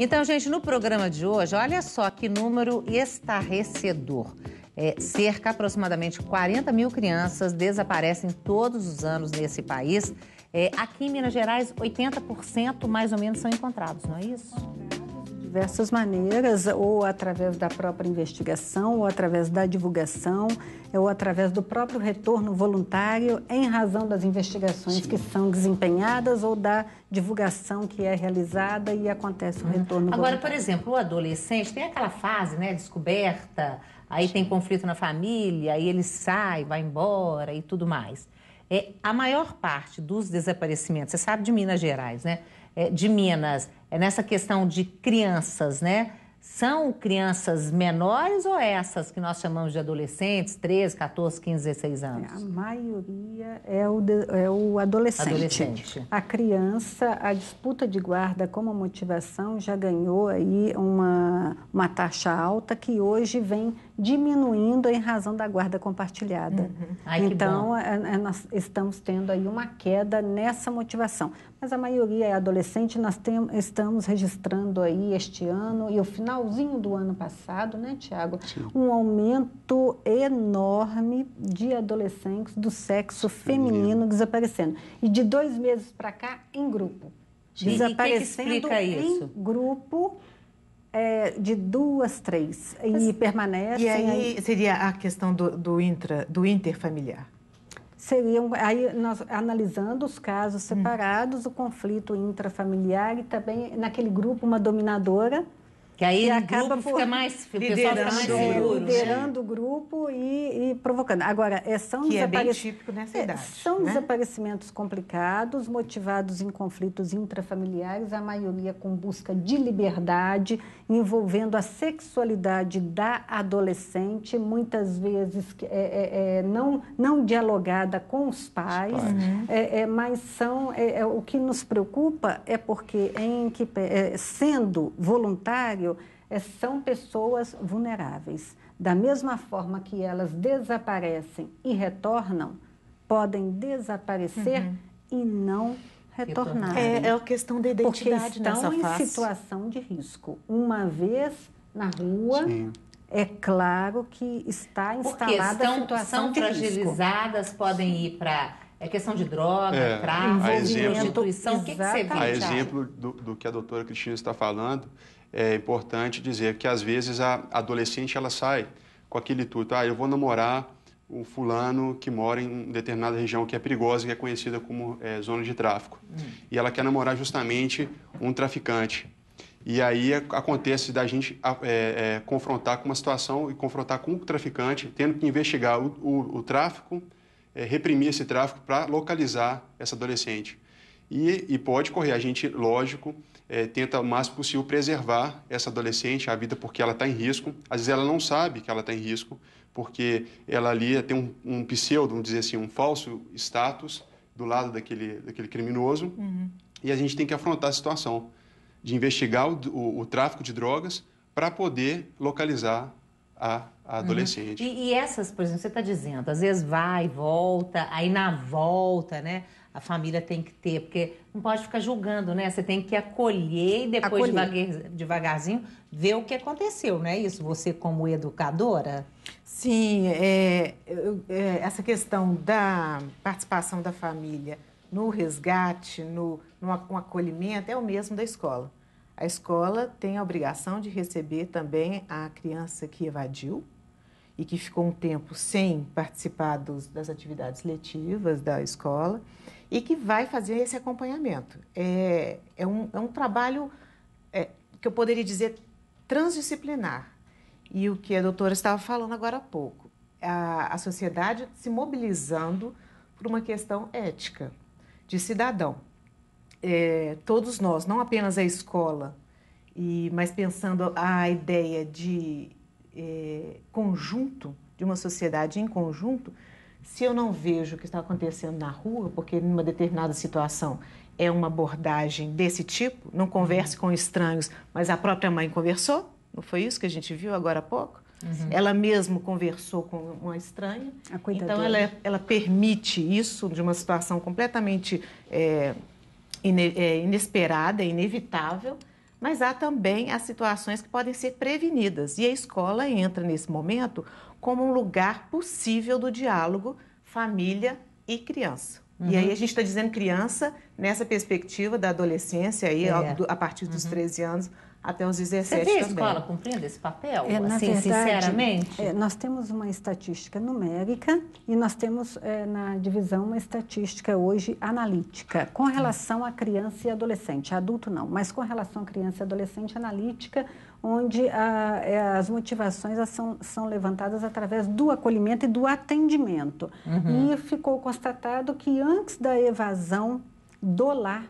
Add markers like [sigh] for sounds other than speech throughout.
Então, gente, no programa de hoje, olha só que número estarrecedor. É, cerca aproximadamente 40 mil crianças desaparecem todos os anos nesse país. É, aqui em Minas Gerais, 80% mais ou menos são encontrados, não é isso? diversas maneiras, ou através da própria investigação, ou através da divulgação, ou através do próprio retorno voluntário em razão das investigações Sim. que são desempenhadas ou da divulgação que é realizada e acontece o uhum. retorno Agora, voluntário. por exemplo, o adolescente tem aquela fase, né, descoberta, aí Sim. tem conflito na família, aí ele sai, vai embora e tudo mais. É, a maior parte dos desaparecimentos, você sabe de Minas Gerais, né? É, de Minas, é nessa questão de crianças, né? São crianças menores ou essas que nós chamamos de adolescentes, 13, 14, 15, 16 anos? A maioria é o, é o adolescente. adolescente. A criança, a disputa de guarda como motivação já ganhou aí uma, uma taxa alta que hoje vem diminuindo em razão da guarda compartilhada. Uhum. Ai, então, é, é, nós estamos tendo aí uma queda nessa motivação. Mas a maioria é adolescente, nós tem, estamos registrando aí este ano e o finalzinho do ano passado, né, Tiago? Um aumento enorme de adolescentes do sexo feminino, feminino desaparecendo. E de dois meses para cá, em grupo. Desaparecendo e que que em grupo é, de duas, três, Mas, e permanece E aí, aí, seria a questão do, do, intra, do interfamiliar? Seriam, aí nós analisando os casos hum. separados, hum. o conflito intrafamiliar e também naquele grupo uma dominadora que aí acaba por fica mais, o pessoal fica mais seguro. É, liderando o grupo e, e, provocando. Agora, é, são que é bem típico nessa é, idade. São né? desaparecimentos complicados, motivados em conflitos intrafamiliares, a maioria com busca de liberdade, envolvendo a sexualidade da adolescente, muitas vezes é, é, é, não, não dialogada com os pais, os pais. Uhum. mas são o que nos preocupa é porque em que, sendo voluntário é, são pessoas vulneráveis. Da mesma forma que elas desaparecem e retornam, podem desaparecer uhum. e não retornar. É, é a questão da identidade Porque estão em face. situação de risco. Uma vez na rua, Sim. é claro que está instalada Porque a situação são de fragilizadas, risco. podem ir para é questão de droga, é, tráfico, exemplo, prostituição. O que, que você vê? A exemplo do, do que a doutora Cristina está falando, é importante dizer que às vezes a adolescente ela sai com aquele tudo. ah, eu vou namorar o fulano que mora em determinada região que é perigosa, que é conhecida como é, zona de tráfico. Hum. E ela quer namorar justamente um traficante. E aí acontece da gente é, é, confrontar com uma situação e confrontar com o traficante, tendo que investigar o, o, o tráfico, é, reprimir esse tráfico para localizar essa adolescente. E, e pode correr a gente, lógico, é, tenta o máximo possível preservar essa adolescente, a vida, porque ela está em risco. Às vezes ela não sabe que ela está em risco, porque ela ali tem um, um, pseudo, vamos dizer assim, um falso status do lado daquele, daquele criminoso. Uhum. E a gente tem que afrontar a situação de investigar o, o, o tráfico de drogas para poder localizar a Uhum. adolescente. Uhum. E, e, essas, por exemplo, você está dizendo, às vezes vai, volta, aí na volta, né? A família tem que ter, porque não pode ficar julgando, né? Você tem que acolher e depois acolher. Devagar, devagarzinho ver o que aconteceu, não é isso? Você como educadora? Sim, é, é, essa questão da participação da família no resgate, no, no acolhimento, é o mesmo da escola. A escola tem a obrigação de receber também a criança que evadiu, e que ficou um tempo sem participar dos, das atividades letivas da escola e que vai fazer esse acompanhamento. É, é, um, é um trabalho é, que eu poderia dizer transdisciplinar. E o que a doutora estava falando agora há pouco, a, a sociedade se mobilizando por uma questão ética, de cidadão. É, todos nós, não apenas a escola, e, mas pensando a ideia de eh, conjunto, de uma sociedade em conjunto, se eu não vejo o que está acontecendo na rua, porque numa determinada situação é uma abordagem desse tipo, não converse uhum. com estranhos, mas a própria mãe conversou, não foi isso que a gente viu agora há pouco? Uhum. Ela mesma conversou com uma estranha. Então, ela, ela permite isso de uma situação completamente é, in, é, inesperada, inevitável, mas há também as situações que podem ser prevenidas e a escola entra nesse momento como um lugar possível do diálogo família e criança. Uhum. E aí uhum. a gente está dizendo criança nessa perspectiva da adolescência aí, é. a, partir dos uhum. 13 anos até os 17 Você vê a escola cumprindo esse papel? É, assim, verdade, sinceramente? É, nós temos uma estatística numérica e nós temos é, na divisão uma estatística hoje analítica, com relação à criança e adolescente. Adulto não, mas com relação à criança e adolescente analítica, onde a, ah, é, as motivações são, são levantadas através do acolhimento e do atendimento. Uhum. E ficou constatado que antes da evasão do lar,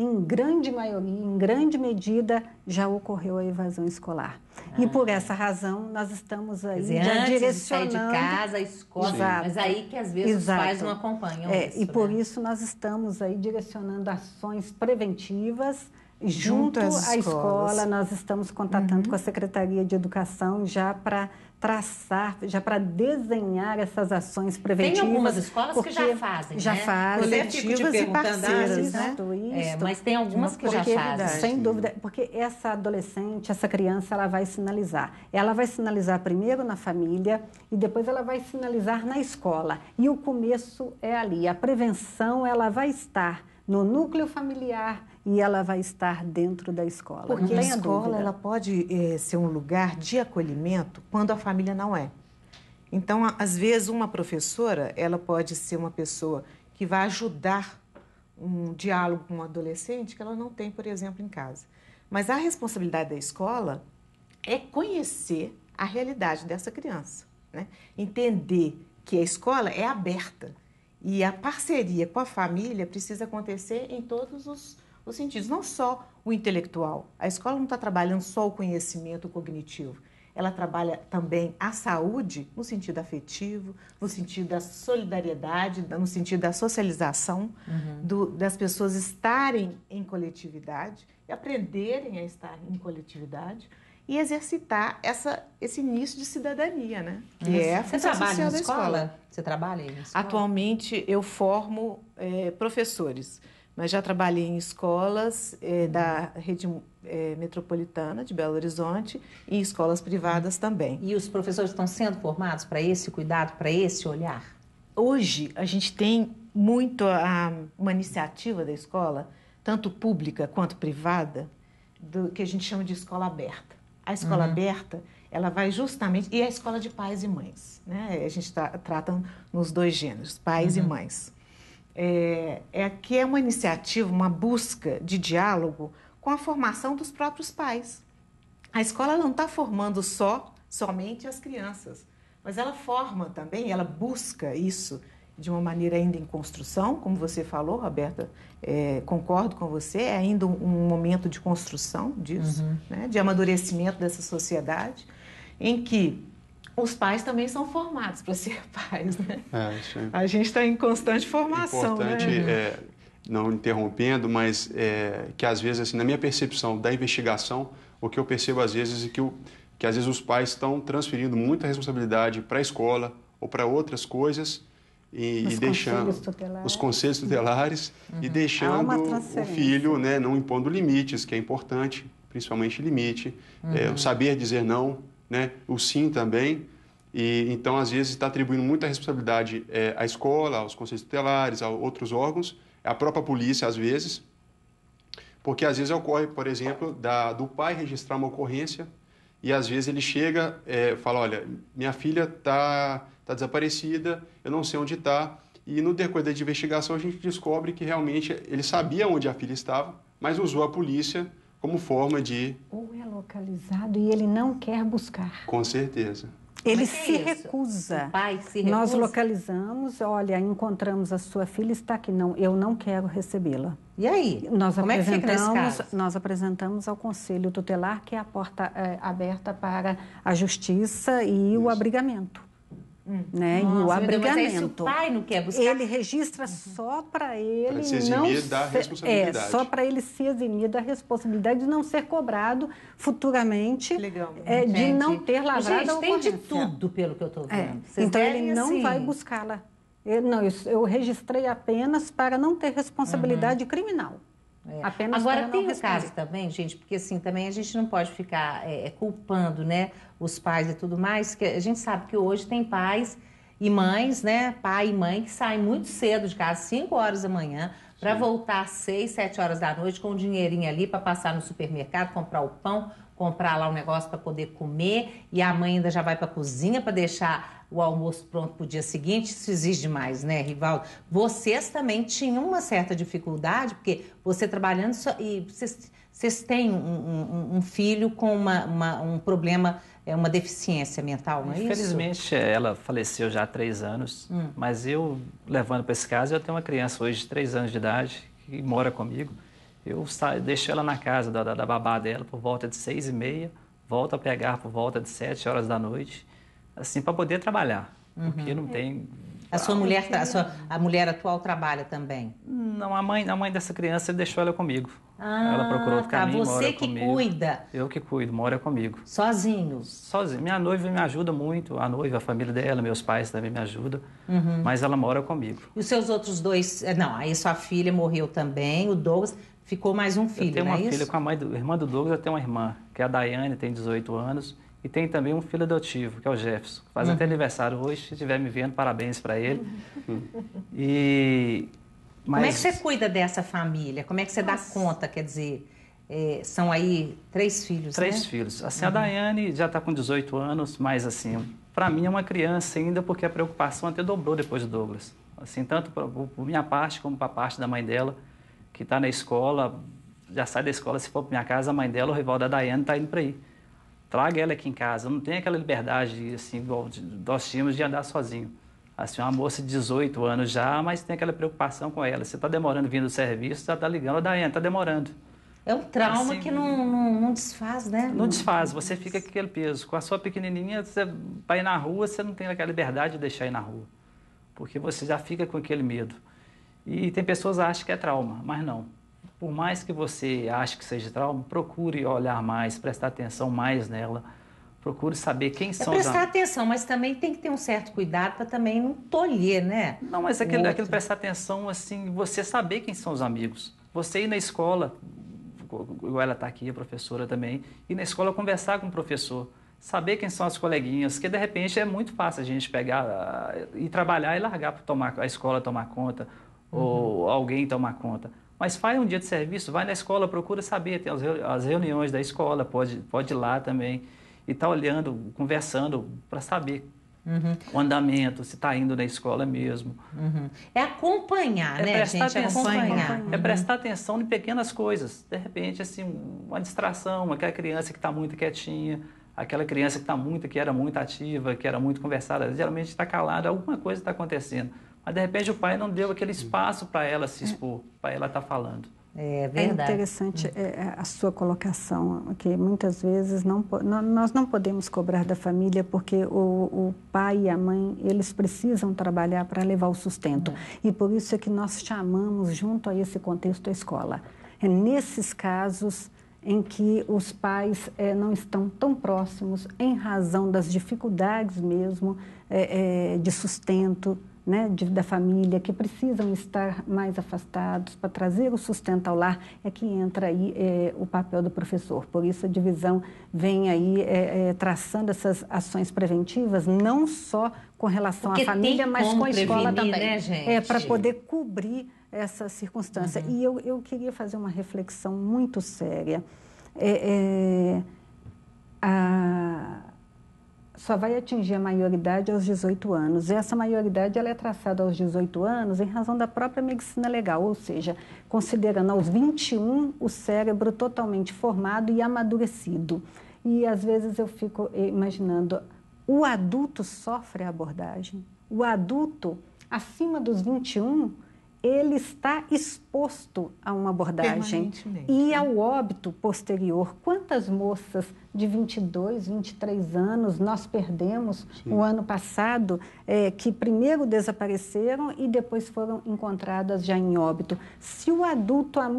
em grande maioria, em grande medida, já ocorreu a evasão escolar. Ah. E por ah. essa razão, nós estamos aí dizer, já antes direcionando... De sair de casa, a escola, Exato. mas aí que às vezes Exato. os pais não acompanham é, isso, E por né? isso nós estamos aí direcionando ações preventivas Junto, junto à escola, nós estamos contatando uhum. com a Secretaria de Educação já para traçar, já para desenhar essas ações preventivas. Tem algumas escolas que já fazem, né? Já ah, né? fazem, coletivas e parceiras, né? Isto, é, mas tem algumas que já é fazem. Sem dúvida, porque essa adolescente, essa criança, ela vai sinalizar. Ela vai sinalizar primeiro na família e depois ela vai sinalizar na escola. E o começo é ali. A prevenção, ela vai estar no núcleo familiar, e ela vai estar dentro da escola. Porque a escola ela pode é, ser um lugar de acolhimento quando a família não é. Então, às vezes, uma professora ela pode ser uma pessoa que vai ajudar um diálogo com um adolescente que ela não tem, por exemplo, em casa. Mas a responsabilidade da escola é conhecer a realidade dessa criança, né? entender que a escola é aberta e a parceria com a família precisa acontecer em todos os os sentidos, não só o intelectual. A escola não está trabalhando só o conhecimento cognitivo, ela trabalha também a saúde no sentido afetivo, no sentido da solidariedade, no sentido da socialização, uhum. do, das pessoas estarem em coletividade, e aprenderem a estar em coletividade e exercitar essa, esse início de cidadania, né? Que é a Você trabalha na escola? escola? Você trabalha em escola? Atualmente eu formo é, professores mas já trabalhei em escolas eh, da rede eh, metropolitana de Belo Horizonte e escolas privadas também. E os professores estão sendo formados para esse cuidado, para esse olhar? Hoje a gente tem muito a, uma iniciativa da escola, tanto pública quanto privada, do que a gente chama de escola aberta. A escola uhum. aberta ela vai justamente e é a escola de pais e mães, né? A gente tá, trata nos dois gêneros, pais uhum. e mães é, é que é uma iniciativa, uma busca de diálogo com a formação dos próprios pais. A escola não está formando só somente as crianças, mas ela forma também, ela busca isso de uma maneira ainda em construção, como você falou, Roberta, é, concordo com você, é ainda um, momento de construção disso, uhum. né, de amadurecimento dessa sociedade, em que os pais também são formados para ser [laughs] pais, né? É, a gente está em constante formação, né? Importante, né? É, não interrompendo, mas é, que às vezes, assim, na minha percepção da investigação, o que eu percebo às vezes é que, o, que às vezes os pais estão transferindo muita responsabilidade para a escola ou para outras coisas e, os e deixando tutelares. os conselhos tutelares uhum. e deixando o filho, né, não impondo limites, que é importante, principalmente limite, é, uhum. é, saber dizer não, né? o sim também. E, então, às vezes, está atribuindo muita responsabilidade é, à escola, aos conselhos tutelares, a outros órgãos, à própria polícia, às vezes, porque às vezes ocorre, por exemplo, da, do pai registrar uma ocorrência e às vezes ele chega e é, fala, olha, minha filha está tá desaparecida, eu não sei onde está, e no decorrer da investigação a gente descobre que realmente ele sabia onde a filha estava, mas usou a polícia como forma de. Ou é localizado e ele não quer buscar. Com certeza. Ele se, é recusa. O pai se recusa. Nós localizamos, olha, encontramos a sua filha, está aqui. Não, eu não quero recebê-la. E aí? Nós Como é apresentamos, é Nós apresentamos ao Conselho Tutelar, que é a porta é, aberta para a justiça e Isso. o abrigamento. Hum. Né? Nossa, e o é abrigamento. Deus, pai não quer buscar. Ele registra uhum. só para ele. Pra se eximir não da responsabilidade. É, só para ele se eximir da responsabilidade de não ser cobrado futuramente Legal, é, de não ter lavrado Gente, tem de tudo, pelo que eu estou é, vendo. É. Então ele não assim... vai buscá-la. não, eu, eu, registrei apenas para não ter responsabilidade uhum. criminal. É. Agora tem o caso também, gente, porque assim, também a gente não pode ficar é, é, culpando, né, os pais e tudo mais, que a gente sabe que hoje tem pais e mães, né, pai e mãe que saem muito cedo de casa, 5 horas da manhã, para voltar às 6, 7 horas da noite com o um dinheirinho ali para passar no supermercado, comprar o pão, comprar lá um negócio para poder comer, e a mãe ainda já vai para a cozinha para deixar o almoço pronto para o dia seguinte, isso exige mais, né, Rivaldo? Vocês também tinham uma certa dificuldade, porque você trabalhando só, e vocês, vocês têm um, um, um, filho com uma, uma, um problema, é uma deficiência mental, não é Infelizmente, isso? É, ela faleceu já há três anos, hum. mas eu, levando para esse caso, eu tenho uma criança hoje de três anos de idade que mora comigo. Eu deixo ela na casa da, da, da babá dela por volta de seis e meia, volto a pegar por volta de sete horas da noite assim, para poder trabalhar, uhum. porque não é. tem... A sua ah, mulher, a sua, a mulher atual trabalha também? Não, a mãe, a mãe dessa criança deixou ela comigo. Ah, ela procurou ficar tá. mim, você que comigo. cuida. Eu que cuido, mora comigo. Sozinho? Sozinho. Minha noiva me ajuda muito, a noiva, a família dela, meus pais também me ajudam, uhum. mas ela mora comigo. E os seus outros dois, eh, não, aí sua filha morreu também, o Douglas, ficou mais um filho, eu tenho uma é filha isso? com a mãe do, irmã do Douglas, eu tenho uma irmã, que é a Daiane, tem 18 anos, e tem também um filho adotivo, que é o Jefferson. Que faz uhum. até aniversário hoje, se estiver me vendo, parabéns para ele. Uhum. E... Mas... Como é que você cuida dessa família? Como é que você Nossa. dá conta, quer dizer... É, são aí três filhos, né? Três né? filhos. Assim, uhum. a Daiane já está com 18 anos, mas assim, para mim é uma criança ainda, porque a preocupação até dobrou depois do Douglas. Assim, tanto pra, por minha parte, como para parte da mãe dela, que está na escola, já sai da escola, se for para minha casa, a mãe dela, o rival da Daiane, está indo para aí traga ela aqui em casa. Eu não tem aquela liberdade, assim, igual nós tínhamos de andar sozinho. Assim, uma moça de 18 anos já, mas tem aquela preocupação com ela. Você está demorando vindo do serviço, já está ligando, a Daiane, está demorando. É um trauma assim, que não, não, não, desfaz, né? Não desfaz, você fica com aquele peso. Com a sua pequenininha, você vai na rua, você não tem aquela liberdade de deixar ir na rua. Porque você já fica com aquele medo. E tem pessoas que acham que é trauma, mas não por mais que você ache que seja trauma, procure olhar mais, prestar atenção mais nela. Procure saber quem é são prestar os... prestar atenção, mas também tem que ter um certo cuidado para também não tolher, né? Não, mas aquele, aquele prestar atenção, assim, você saber quem são os amigos. Você ir na escola, igual ela está aqui, a professora também, ir na escola conversar com o professor, saber quem são as coleguinhas, que de repente é muito fácil a gente pegar e trabalhar e largar para tomar a escola tomar conta uhum. ou alguém tomar conta mas faz um dia de serviço, vai na escola, procura saber, tem as reuniões da escola, pode, pode ir lá também. E tá olhando, conversando para saber Uhum. o andamento, se está indo na escola mesmo. Uhum. É acompanhar, é né, prestar gente? É atenção, acompanhar. Né? É uhum. prestar atenção em pequenas coisas. De repente, assim, uma distração, aquela criança que está muito quietinha, aquela criança que está muito, que era muito ativa, que era muito conversada, geralmente está calada, alguma coisa está acontecendo mas de repente o pai não deu aquele espaço para ela se expor, para ela estar tá falando. É, é, verdade. é interessante é, é, a sua colocação, que muitas vezes não, não, nós não podemos cobrar da família porque o, o pai e a mãe, eles precisam trabalhar para levar o sustento. É. E por isso é que nós chamamos, junto a esse contexto, a escola. É nesses casos em que os pais é, não estão tão próximos em razão das dificuldades mesmo é, é, de sustento né, de, da família, que precisam estar mais afastados para trazer o sustento ao lar, é que entra aí é, o papel do professor. Por isso a divisão vem aí é, é, traçando essas ações preventivas, não só com relação Porque à família, mas com a escola também. Né, É, para poder cobrir essa circunstância. Uhum. E eu, eu queria fazer uma reflexão muito séria. É, é, a, só vai atingir a maioridade aos 18 anos. e Essa maioridade ela é traçada aos 18 anos em razão da própria medicina legal, ou seja, considerando aos 21 o cérebro totalmente formado e amadurecido. E às vezes eu fico imaginando, o adulto sofre a abordagem. O adulto, acima dos 21, ele está exposto a uma abordagem e né? ao óbito posterior. Quantas moças de 22, 23 anos nós perdemos Sim. o ano passado, é, que primeiro desapareceram e depois foram encontradas já em óbito? Se o adulto, ah,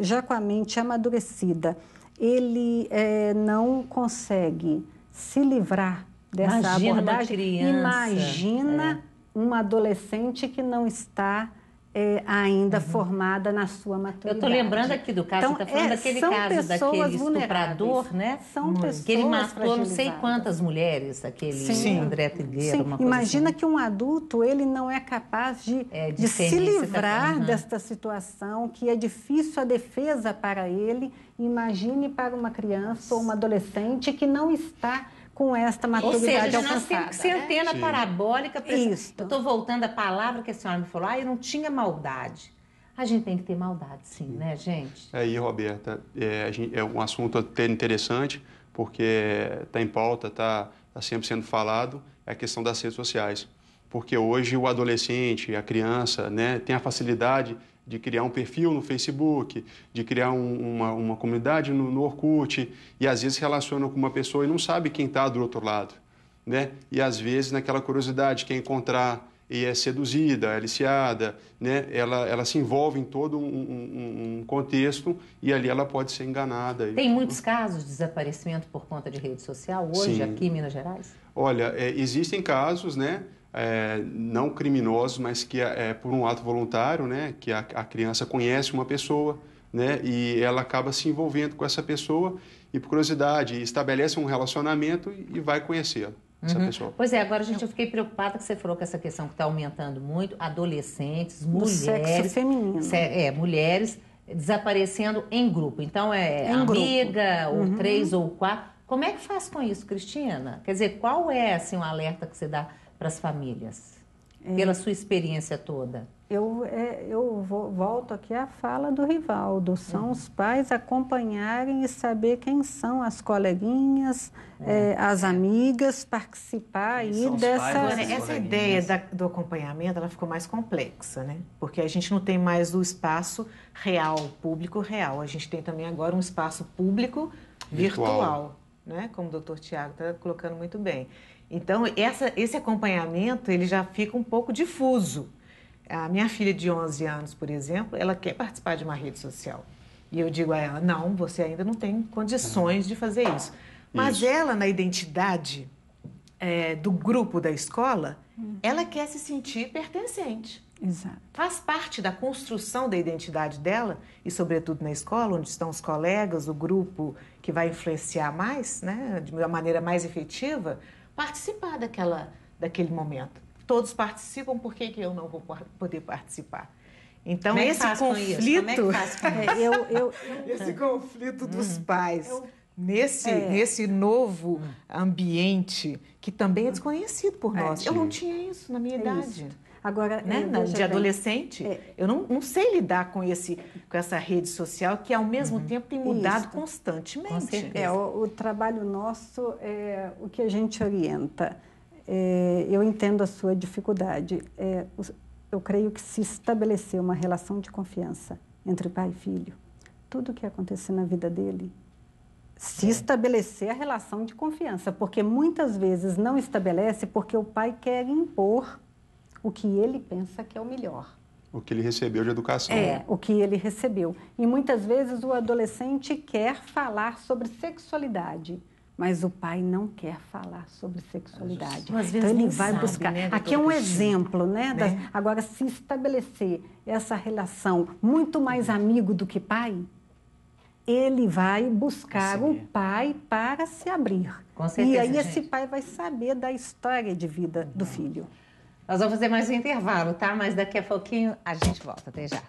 já com a mente amadurecida, ele é, não consegue se livrar dessa imagina abordagem, imagina é. uma adolescente que não está é, ainda uhum. formada na sua maturidade. Eu estou lembrando aqui do caso, tá então, está falando é, daquele caso daquele estuprador, né? São hum. pessoas Que ele matou não sei quantas mulheres, aquele Sim. André Trigueira, Sim. uma coisa assim. Imagina assim. que um adulto, ele não é capaz de, é, de, de se tá livrar uhum. desta situação, que é difícil a defesa para ele. Imagine para uma criança ou uma adolescente que não está com esta maturidade alcançada. Ou seja, nós temos que ser antena né? parabólica. Pra... Isso. Eu estou voltando à palavra que a senhora me falou, ah, eu não tinha maldade. A gente tem que ter maldade, sim, né, gente? Aí, é, Roberta, é, é um assunto até interessante, porque está em pauta, está tá sempre sendo falado, é a questão das redes sociais porque hoje o adolescente, a criança, né, tem a facilidade de criar um perfil no Facebook, de criar um, uma, uma comunidade no, no Orkut, e às vezes relaciona com uma pessoa e não sabe quem está do outro lado. Né? E às vezes, naquela curiosidade, quer encontrar e é seduzida, é aliciada, né? ela, ela se envolve em todo um, um, um contexto e ali ela pode ser enganada. Tem muitos casos de desaparecimento por conta de rede social hoje, Sim. aqui em Minas Gerais? Olha, é, existem casos, né? é, não criminosos, mas que é, é por um ato voluntário, né? Que a, a, criança conhece uma pessoa, né? E ela acaba se envolvendo com essa pessoa e por curiosidade estabelece um relacionamento e vai conhecê-la. Essa uhum. pessoa. Pois é, agora, a gente, eu fiquei preocupada que você falou com essa questão que está aumentando muito, adolescentes, mulheres. sexo feminino. Se, é, mulheres desaparecendo em grupo. Então é em amiga, grupo. ou uhum. três, ou quatro. Como é que faz com isso, Cristina? Quer dizer, qual é assim, o um alerta que você dá para as famílias, é, pela sua experiência toda? Eu, é, eu vou, volto aqui à fala do Rivaldo. São uhum. os pais acompanharem e saber quem são as coleguinhas, é. é as amigas, participar aí dessa... essa ideia da, do acompanhamento, ela ficou mais complexa, né? Porque a gente não tem mais o espaço real, público real. A gente tem também agora um espaço público virtual, virtual né? Como o doutor Tiago está colocando muito bem. Então, essa, esse acompanhamento ele já fica um pouco difuso. A minha filha de 11 anos, por exemplo, ela quer participar de uma rede social. E eu digo a ela: não, você ainda não tem condições de fazer isso. Mas isso. ela, na identidade é, do grupo da escola, uhum. ela quer se sentir pertencente. Exato. Faz parte da construção da identidade dela e, sobretudo, na escola, onde estão os colegas, o grupo que vai influenciar mais, né, de uma maneira mais efetiva participar daquela, daquele momento. Todos participam, por que, que eu não vou poder participar? Então, é esse conflito. É [laughs] é, esse hum. conflito dos hum. pais. Nesse, é. nesse novo hum. ambiente que também é desconhecido por é. nós. eu não tinha isso na minha idade. Isso. Agora, né? É, de bem. adolescente, é. eu não, não, sei lidar com, esse, com essa rede social que, ao mesmo uhum. tempo, tem mudado Isso. constantemente. é, o, o, trabalho nosso é o que a gente orienta. É, eu entendo a sua dificuldade. É, eu creio que se estabelecer uma relação de confiança entre pai e filho. Tudo o que acontecer na vida dele se é. estabelecer a relação de confiança, porque muitas vezes não estabelece porque o pai quer impor o que ele pensa que é o melhor. O que ele recebeu de educação. É, o que ele recebeu. E muitas vezes o adolescente quer falar sobre sexualidade, mas o pai não quer falar sobre sexualidade. então ele vai sabe, buscar. Né, Aqui é um exemplo, né? né? Das... Agora, se estabelecer essa relação muito mais amigo do que pai, ele vai buscar o pai para se abrir. Com certeza, e aí gente. esse pai vai saber da história de vida do filho. Nós vamos fazer mais um intervalo, tá? Mas daqui a pouquinho a gente volta. Até já.